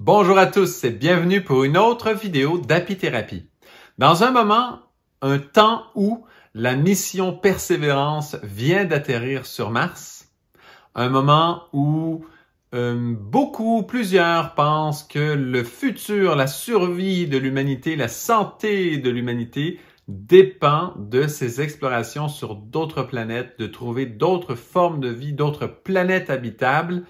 Bonjour à tous et bienvenue pour une autre vidéo d'apithérapie. Dans un moment, un temps où la mission Persévérance vient d'atterrir sur Mars, un moment où euh, beaucoup, plusieurs pensent que le futur, la survie de l'humanité, la santé de l'humanité dépend de ces explorations sur d'autres planètes, de trouver d'autres formes de vie, d'autres planètes habitables.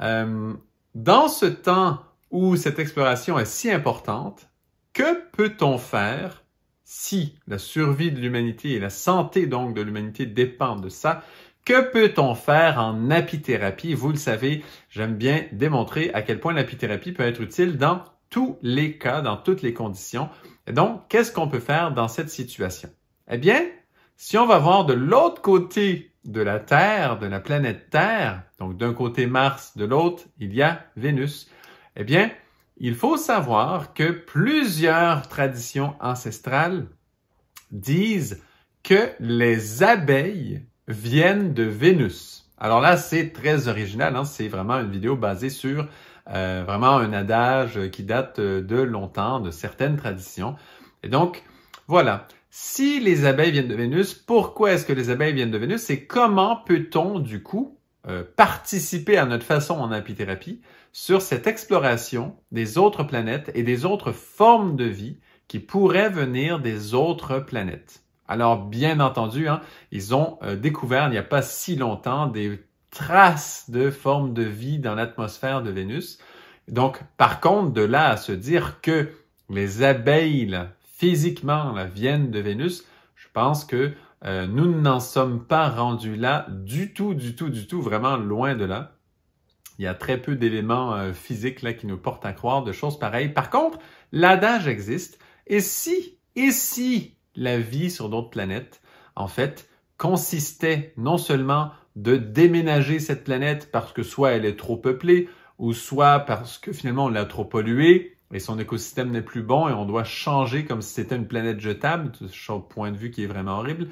Euh, dans ce temps où cette exploration est si importante, que peut-on faire si la survie de l'humanité et la santé donc de l'humanité dépendent de ça? Que peut-on faire en apithérapie? Vous le savez, j'aime bien démontrer à quel point l'apithérapie peut être utile dans tous les cas, dans toutes les conditions. Et donc, qu'est-ce qu'on peut faire dans cette situation? Eh bien, si on va voir de l'autre côté de la Terre, de la planète Terre, donc d'un côté Mars, de l'autre, il y a Vénus. Eh bien, il faut savoir que plusieurs traditions ancestrales disent que les abeilles viennent de Vénus. Alors là, c'est très original, hein. c'est vraiment une vidéo basée sur euh, vraiment un adage qui date euh, de longtemps, de certaines traditions. Et donc, voilà. Si les abeilles viennent de Vénus, pourquoi est-ce que les abeilles viennent de Vénus et comment peut-on, du coup, euh, participer à notre façon en apithérapie sur cette exploration des autres planètes et des autres formes de vie qui pourraient venir des autres planètes. Alors, bien entendu, hein, ils ont euh, découvert il n'y a pas si longtemps des traces de formes de vie dans l'atmosphère de Vénus. Donc, par contre, de là à se dire que les abeilles, physiquement, viennent de Vénus, je pense que euh, nous n'en sommes pas rendus là du tout, du tout, du tout, vraiment loin de là. Il y a très peu d'éléments euh, physiques là qui nous portent à croire de choses pareilles. Par contre, l'adage existe. Et si, et si la vie sur d'autres planètes, en fait, consistait non seulement de déménager cette planète parce que soit elle est trop peuplée, ou soit parce que finalement on l'a trop polluée, et son écosystème n'est plus bon et on doit changer comme si c'était une planète jetable, point de vue qui est vraiment horrible.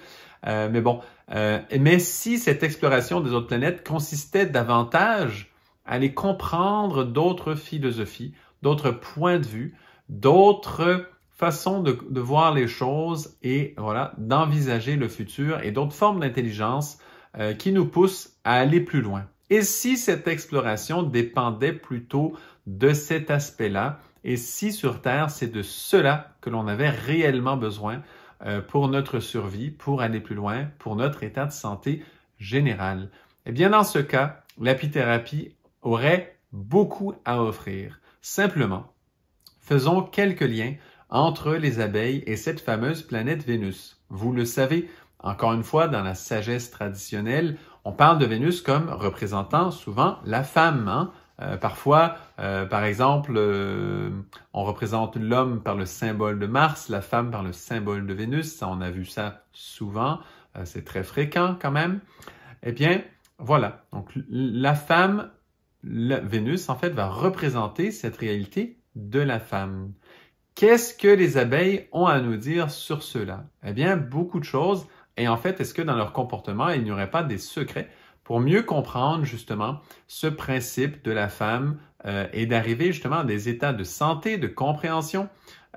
Euh, mais bon, euh, mais si cette exploration des autres planètes consistait davantage à aller comprendre d'autres philosophies, d'autres points de vue, d'autres façons de, voir les choses et voilà, d'envisager le futur et d'autres formes d'intelligence euh, qui nous poussent à aller plus loin. Et si cette exploration dépendait plutôt de cet aspect-là, et si sur Terre, c'est de cela que l'on avait réellement besoin euh, pour notre survie, pour aller plus loin, pour notre état de santé général. Eh bien, dans ce cas, l'apithérapie aurait beaucoup à offrir. Simplement, faisons quelques liens entre les abeilles et cette fameuse planète Vénus. Vous le savez, encore une fois, dans la sagesse traditionnelle, on parle de Vénus comme représentant souvent la femme, hein? Euh, parfois, euh, par exemple, euh, on représente l'homme par le symbole de Mars, la femme par le symbole de Vénus. on a vu ça souvent. c'est très fréquent quand même. Eh bien, voilà. Donc, la femme, Vénus, en fait, va représenter cette réalité de la femme. Qu'est-ce que les abeilles ont à nous dire sur cela? Eh bien, beaucoup de choses. Et en fait, est-ce que dans leur comportement, il n'y aurait pas des secrets pour mieux comprendre justement ce principe de la femme euh, et d'arriver justement à des états de santé, de compréhension,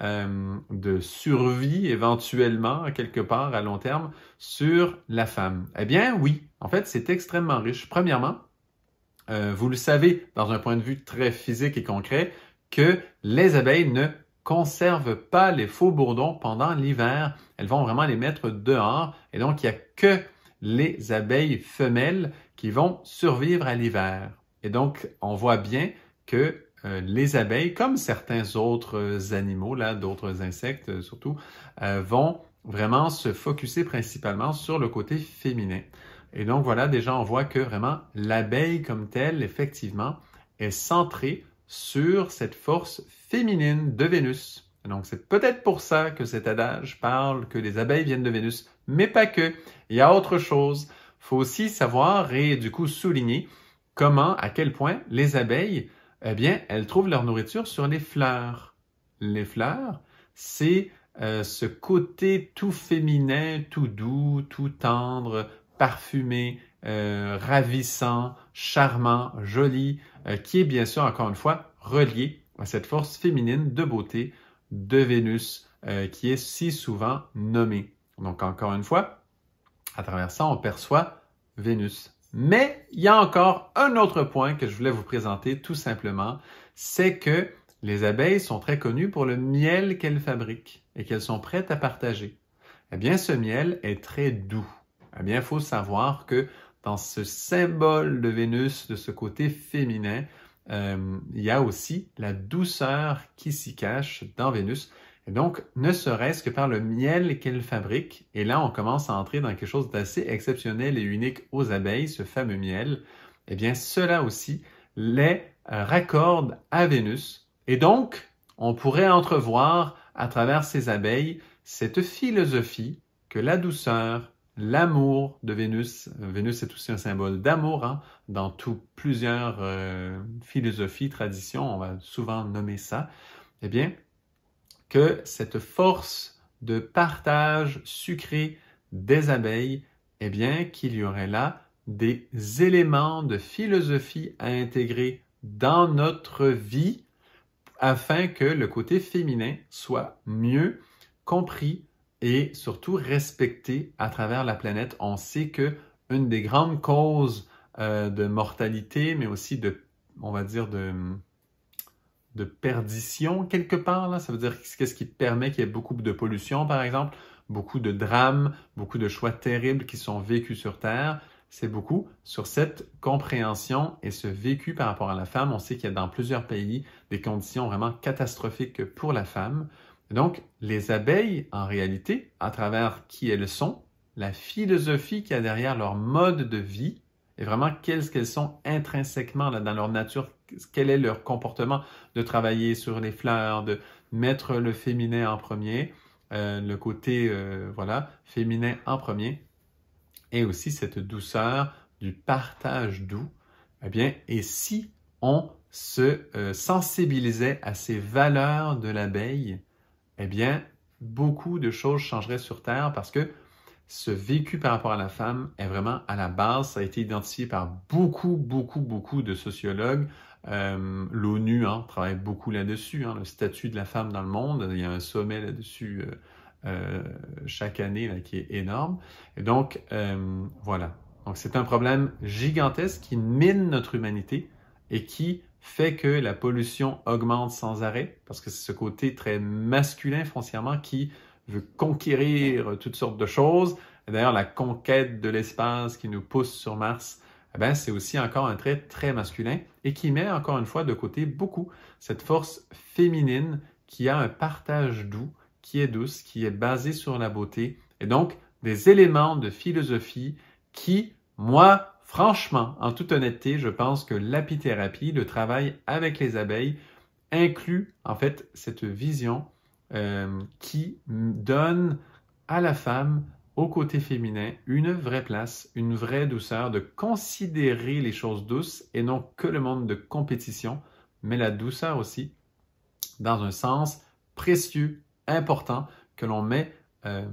euh, de survie éventuellement quelque part à long terme sur la femme. Eh bien oui, en fait c'est extrêmement riche. Premièrement, euh, vous le savez dans un point de vue très physique et concret que les abeilles ne conservent pas les faux bourdons pendant l'hiver. Elles vont vraiment les mettre dehors et donc il n'y a que les abeilles femelles qui vont survivre à l'hiver. Et donc, on voit bien que euh, les abeilles, comme certains autres animaux, là, d'autres insectes euh, surtout, euh, vont vraiment se focuser principalement sur le côté féminin. Et donc voilà, déjà, on voit que vraiment l'abeille comme telle, effectivement, est centrée sur cette force féminine de Vénus. donc c'est peut-être pour ça que cet adage parle que les abeilles viennent de Vénus, mais pas que. Il y a autre chose faut aussi savoir et du coup souligner comment, à quel point les abeilles, eh bien, elles trouvent leur nourriture sur les fleurs. Les fleurs, c'est euh, ce côté tout féminin, tout doux, tout tendre, parfumé, euh, ravissant, charmant, joli, euh, qui est bien sûr, encore une fois, relié à cette force féminine de beauté de Vénus, qui est si souvent nommée. Donc, encore une fois, à travers ça, on perçoit Vénus. Mais il y a encore un autre point que je voulais vous présenter tout simplement, c'est que les abeilles sont très connues pour le miel qu'elles fabriquent et qu'elles sont prêtes à partager. Eh bien, ce miel est très doux. Eh bien, il faut savoir que dans ce symbole de Vénus, de ce côté féminin, euh, il y a aussi la douceur qui s'y cache dans Vénus. Et donc, ne serait-ce que par le miel qu'elle fabrique, et là on commence à entrer dans quelque chose d'assez exceptionnel et unique aux abeilles, ce fameux miel, eh bien cela aussi les euh, raccorde à Vénus. Et donc, on pourrait entrevoir à travers ces abeilles cette philosophie que la douceur, l'amour de Vénus, euh, Vénus est aussi un symbole d'amour, hein, dans plusieurs euh, philosophies, traditions, on va souvent nommer ça, eh bien, que cette force de partage sucré des abeilles, eh bien qu'il y aurait là des éléments de philosophie à intégrer dans notre vie afin que le côté féminin soit mieux compris et surtout respecté à travers la planète. On sait que une des grandes causes euh, de mortalité, mais aussi de, on va dire, de, de perdition quelque part. Là. Ça veut dire qu'est-ce qui permet qu'il y ait beaucoup de pollution, par exemple, beaucoup de drames, beaucoup de choix terribles qui sont vécus sur Terre. C'est beaucoup sur cette compréhension et ce vécu par rapport à la femme. On sait qu'il y a dans plusieurs pays des conditions vraiment catastrophiques pour la femme. Donc, les abeilles, en réalité, à travers qui elles sont, la philosophie qu'il y a derrière leur mode de vie, et vraiment qu'est-ce qu'elles sont intrinsèquement là, dans leur nature, quel est leur comportement de travailler sur les fleurs, de mettre le féminin en premier, euh, le côté euh, voilà féminin en premier, et aussi cette douceur du partage doux. Eh bien, et si on se euh, sensibilisait à ces valeurs de l'abeille, eh bien, beaucoup de choses changeraient sur Terre parce que ce vécu par rapport à la femme est vraiment à la base. Ça a été identifié par beaucoup, beaucoup, beaucoup de sociologues. Euh, L'ONU hein, travaille beaucoup là-dessus, hein, le statut de la femme dans le monde. Il y a un sommet là-dessus euh, euh, chaque année là, qui est énorme. Et donc, voilà. Donc, c'est un problème gigantesque qui mine notre humanité et qui fait que la pollution augmente sans arrêt, parce que c'est ce côté très masculin foncièrement qui veut conquérir toutes sortes de choses. D'ailleurs, la conquête de l'espace qui nous pousse sur Mars, eh ben, c'est aussi encore un trait très masculin et qui met encore une fois de côté beaucoup cette force féminine qui a un partage doux, qui est douce, qui est basée sur la beauté et donc des éléments de philosophie qui, moi, franchement, en toute honnêteté, je pense que l'apithérapie, le travail avec les abeilles, inclut en fait cette vision euh, qui donne à la femme, au côté féminin, une vraie place, une vraie douceur, de considérer les choses douces et non que le monde de compétition, mais la douceur aussi dans un sens précieux, important, que l'on met, euh,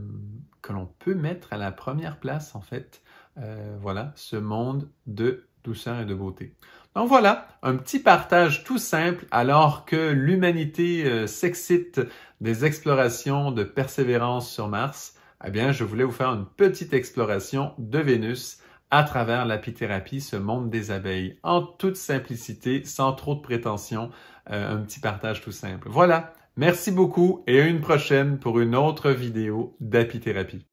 que l'on peut mettre à la première place, en fait. Euh, voilà, ce monde de douceur et de beauté. Donc voilà, un petit partage tout simple alors que l'humanité euh, s'excite des explorations de persévérance sur Mars. Eh bien, je voulais vous faire une petite exploration de Vénus à travers l'apithérapie, ce monde des abeilles, en toute simplicité, sans trop de prétention, euh, un petit partage tout simple. Voilà, merci beaucoup et à une prochaine pour une autre vidéo d'apithérapie.